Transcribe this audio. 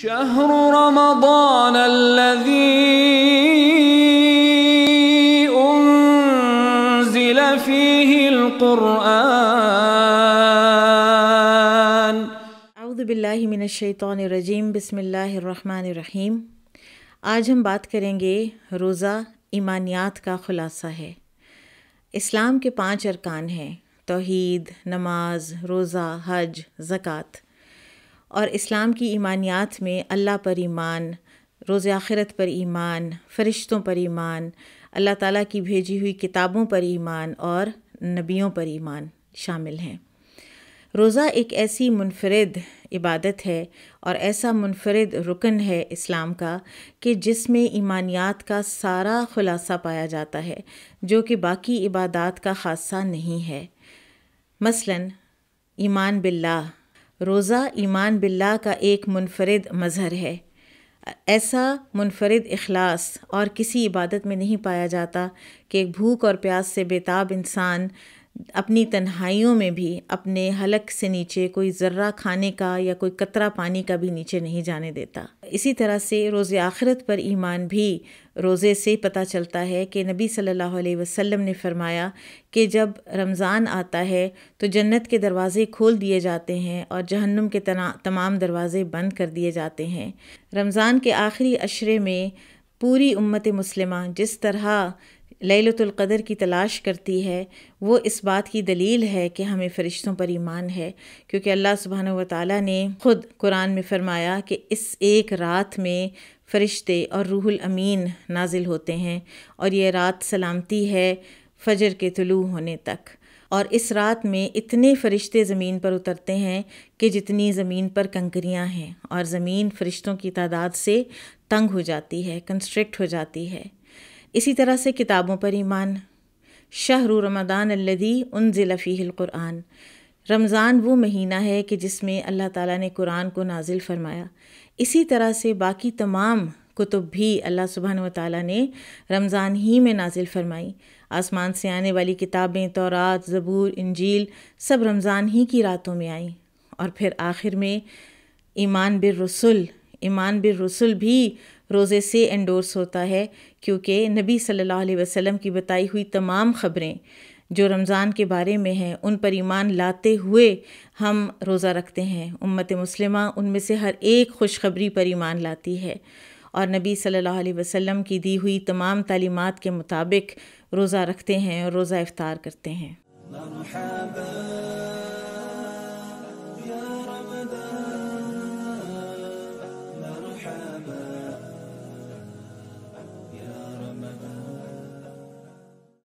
شهر رمضان الذي أنزل فيه القرآن أعوذ بالله من الشيطان الرجيم بسم الله الرحمن الرحيم आज हम बात करेंगे रोज़ा ईमानियात का ख़ुलासा है इस्लाम के पांच अरकान हैं तोहीद नमाज रोज़ा हज ज़क़़त और इस्लाम की ईमानियात में अल्लाह पर ईमान रोज़ आखिरत पर ईमान फ़रिश्तों पर ईमान अल्लाह ताला की भेजी हुई किताबों पर ईमान और नबियों पर ईमान शामिल हैं रोज़ा एक ऐसी मुनफरद इबादत है और ऐसा मुनफरद रुकन है इस्लाम का कि जिसमें ईमानियात का सारा खुलासा पाया जाता है जो कि बाकी इबादत का खासा नहीं है मसलन ईमान बिल्ला रोज़ा ईमान बिल्ला का एक मुनफरद मज़हर है ऐसा मुनफरद अखलास और किसी इबादत में नहीं पाया जाता कि एक भूख और प्यास से बेताब इंसान अपनी तन्हाइयों में भी अपने हलक से नीचे कोई ज़र्रा खाने का या कोई कतरा पानी का भी नीचे नहीं जाने देता इसी तरह से रोज़ आखिरत पर ईमान भी रोज़े से पता चलता है कि नबी सल्लल्लाहु अलैहि वसल्लम ने फरमाया कि जब रमज़ान आता है तो जन्नत के दरवाज़े खोल दिए जाते हैं और जहन्नुम के तना तमाम दरवाज़े बंद कर दिए जाते हैं रमज़ान के आखिरी अशरे में पूरी उम्मत मुसलमान जिस तरह लतुल्क़दर की तलाश करती है वो इस बात की दलील है कि हमें फ़रिश्तों पर ईमान है क्योंकि अल्लाह सुबहान व ताली ने ख़ुद कुरान में फ़रमाया कि इस एक रात में फ़रिश्ते और रूहुल अमीन नाजिल होते हैं और ये रात सलामती है फ़जर के तलु होने तक और इस रात में इतने फ़रिश्ते ज़मीन पर उतरते हैं कि जितनी ज़मीन पर कंकरियाँ हैं और ज़मीन फ़रिश्तों की तादाद से तंग हो जाती है कंस्ट्रिक्ट हो जाती है इसी तरह से किताबों पर ईमान शहर रमदान अल्लदी उन ज़िलफ़ीक़ुरान रमज़ान वो महीना है कि जिसमें अल्लाह ताला ने कुरान को नाजिल फ़रमाया इसी तरह से बाकी तमाम कुतुब भी अल्लाह सुबहान व ताली ने रमज़ान ही में नाजिल फ़रमाई आसमान से आने वाली किताबें तौरात ज़बूर इंजील सब रमज़ान ही की रातों में आईं और फिर आखिर में ईमान बिर रसुल ईमान बिल रसुल भी रोज़े से एंडोर्स होता है क्योंकि नबी सल्लल्लाहु अलैहि वसल्लम की बताई हुई तमाम ख़बरें जो रमज़ान के बारे में हैं उन पर ईमान लाते हुए हम रोज़ा रखते हैं उम्मत मुस्लिमा उनमें से हर एक खुशखबरी पर ईमान लाती है और नबी सल्लल्लाहु अलैहि वसल्लम की दी हुई तमाम तालीमात के मुताबिक रोज़ा रखते हैं और रोज़ा इफ़ार करते हैं